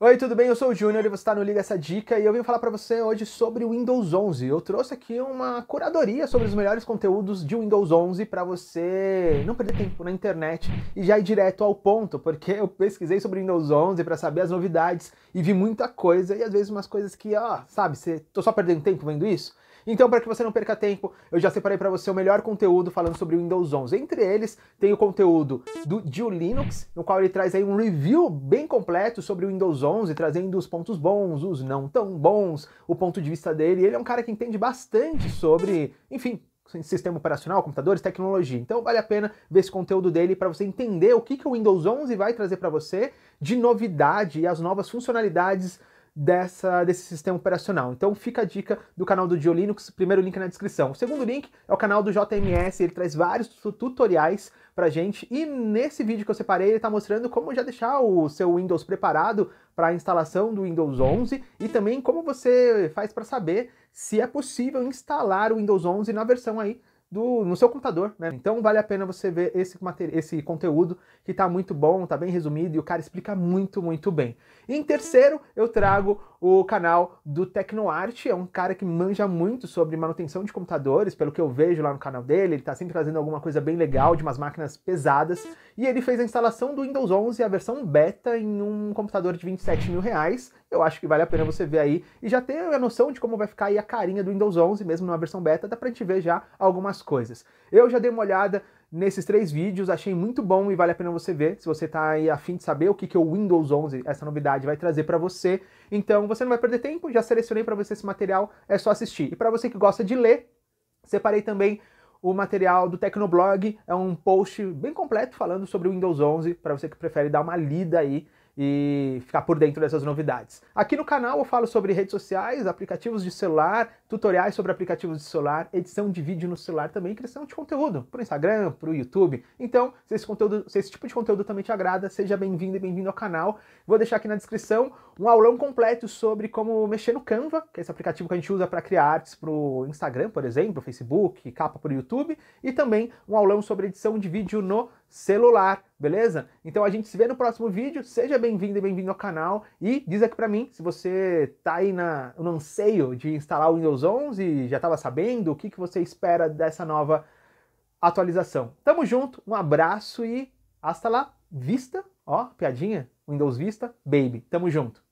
Oi, tudo bem? Eu sou o Júnior e você está no Liga Essa Dica e eu vim falar para você hoje sobre o Windows 11. Eu trouxe aqui uma curadoria sobre os melhores conteúdos de Windows 11 para você não perder tempo na internet e já ir direto ao ponto, porque eu pesquisei sobre o Windows 11 para saber as novidades e vi muita coisa e às vezes umas coisas que, ó, sabe, você tô só perdendo tempo vendo isso. Então, para que você não perca tempo, eu já separei para você o melhor conteúdo falando sobre o Windows 11. Entre eles, tem o conteúdo do Gil Linux, no qual ele traz aí um review bem completo sobre o Windows 11, trazendo os pontos bons, os não tão bons, o ponto de vista dele. Ele é um cara que entende bastante sobre, enfim, sistema operacional, computadores, tecnologia. Então vale a pena ver esse conteúdo dele para você entender o que, que o Windows 11 vai trazer para você de novidade e as novas funcionalidades dessa, desse sistema operacional. Então fica a dica do canal do GeoLinux, primeiro link na descrição. O segundo link é o canal do JMS, ele traz vários tutoriais pra gente e nesse vídeo que eu separei ele está mostrando como já deixar o seu Windows preparado para a instalação do Windows 11 e também como você faz para saber se é possível instalar o Windows 11 na versão aí do, no seu computador, né? Então vale a pena você ver esse, esse conteúdo que tá muito bom, tá bem resumido e o cara explica muito, muito bem. E em terceiro, eu trago o canal do TecnoArt, é um cara que manja muito sobre manutenção de computadores, pelo que eu vejo lá no canal dele, ele tá sempre fazendo alguma coisa bem legal de umas máquinas pesadas, e ele fez a instalação do Windows 11, a versão beta, em um computador de 27 mil reais, eu acho que vale a pena você ver aí, e já ter a noção de como vai ficar aí a carinha do Windows 11, mesmo numa versão beta, dá pra gente ver já algumas algumas coisas. Eu já dei uma olhada nesses três vídeos, achei muito bom e vale a pena você ver, se você está aí afim de saber o que, que o Windows 11, essa novidade, vai trazer para você. Então você não vai perder tempo, já selecionei para você esse material, é só assistir. E para você que gosta de ler, separei também o material do Tecnoblog, é um post bem completo falando sobre o Windows 11, para você que prefere dar uma lida aí e ficar por dentro dessas novidades. Aqui no canal eu falo sobre redes sociais, aplicativos de celular, tutoriais sobre aplicativos de celular, edição de vídeo no celular também, criação de conteúdo para o Instagram, para o YouTube. Então, se esse, conteúdo, se esse tipo de conteúdo também te agrada, seja bem-vindo e bem-vindo ao canal. Vou deixar aqui na descrição um aulão completo sobre como mexer no Canva, que é esse aplicativo que a gente usa para criar artes para o Instagram, por exemplo, Facebook, capa para o YouTube, e também um aulão sobre edição de vídeo no celular, beleza? Então a gente se vê no próximo vídeo, seja bem-vindo e bem-vindo ao canal, e diz aqui para mim se você tá aí na, no anseio de instalar o Windows Windows 11? Já estava sabendo? O que, que você espera dessa nova atualização? Tamo junto, um abraço e hasta lá, vista, ó, piadinha, Windows Vista, baby, tamo junto.